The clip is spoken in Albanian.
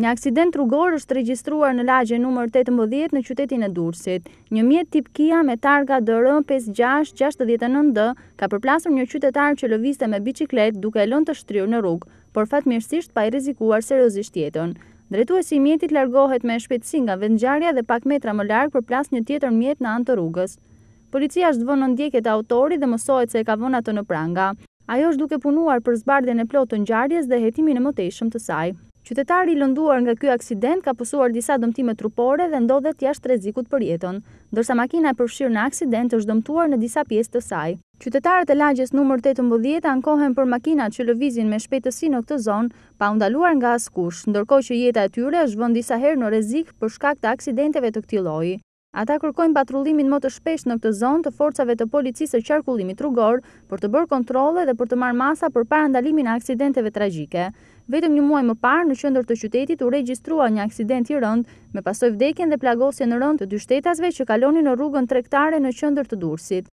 Një aksident rrugor është regjistruar në lagje numër 18 në qytetin e Durësit. Një mjet tip Kia me targa DR 5669D ka përplasur një qytetar që lëviste me biciklet duke e lën të shtrirë në rrugë, por fatmirësisht pa i rizikuar seriosisht jetën. Dretu e si mjetit largohet me shpetsi nga vendjarja dhe pak metra më largë përplas një tjetër mjet në antë rrugës. Policia është vënë në ndjeket autori dhe mësohet se e ka vënë atë në pranga. Ajo është duke punuar për zbardin e plotë të njarjes dhe jetimin e moteshëm të saj. Qytetari i lënduar nga ky aksident ka pësuar disa dëmtime trupore dhe ndodhet jashtë rrezikut për jetën, ndërsa makina e përfshirë në aksident është dëmtuar në disa pjesë të saj. Qytetarët e lagjes numër 18 ankohen për makinat që lëvizin me shpejtësi në këtë zonë pa u ndaluar nga askush, ndërkohë që jeta e tyre është vend disa herë në rrezik për shkak të aksidenteve të këtij lloji. Ata kërkojnë patrullimin më të shpesh në këtë zonë të forcave të policisë e qarkullimit rrugor për të bërë kontrole dhe për të marë masa për parandalimin e aksidenteve tragjike. Vetëm një muaj më parë në qëndër të qytetit u regjistrua një aksident i rënd me pasoj vdekjen dhe plagosje në rënd të dy shtetasve që kaloni në rrugën trektare në qëndër të dursit.